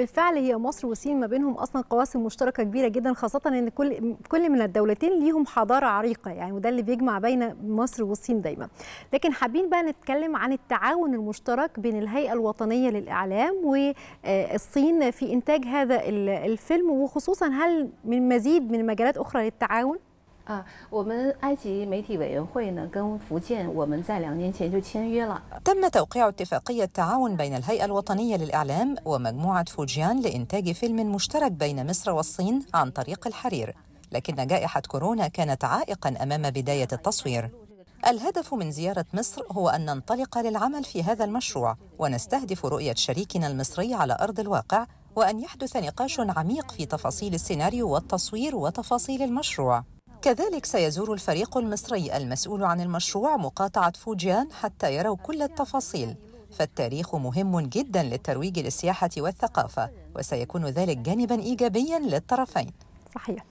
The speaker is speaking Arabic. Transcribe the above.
بالفعل هي مصر والصين ما بينهم اصلا قواسم مشتركه كبيره جدا خاصه ان كل كل من الدولتين ليهم حضاره عريقه يعني وده اللي بيجمع بين مصر والصين دايما لكن حابين بقى نتكلم عن التعاون المشترك بين الهيئه الوطنيه للاعلام والصين آه، في انتاج هذا الفيلم وخصوصا هل من مزيد من مجالات اخرى للتعاون 啊，我们埃及媒体委员会呢，跟福建我们在两年前就签约了。تم توقيع اتفاقية تعاون بين الهيئة الوطنية للإعلام ومجموعة فوجيان لإنتاج فيلم مشترك بين مصر والصين عن طريق الحرير، لكن جائحة كورونا كانت عائقا أمام بداية التصوير. الهدف من زيارة مصر هو أن ننطلق للعمل في هذا المشروع ونستهدف رؤية شريكنا المصري على أرض الواقع وأن يحدث نقاش عميق في تفاصيل السيناريو والتصوير وتفاصيل المشروع. كذلك سيزور الفريق المصري المسؤول عن المشروع مقاطعة فوجيان حتى يروا كل التفاصيل فالتاريخ مهم جدا للترويج للسياحة والثقافة وسيكون ذلك جانبا إيجابيا للطرفين صحيح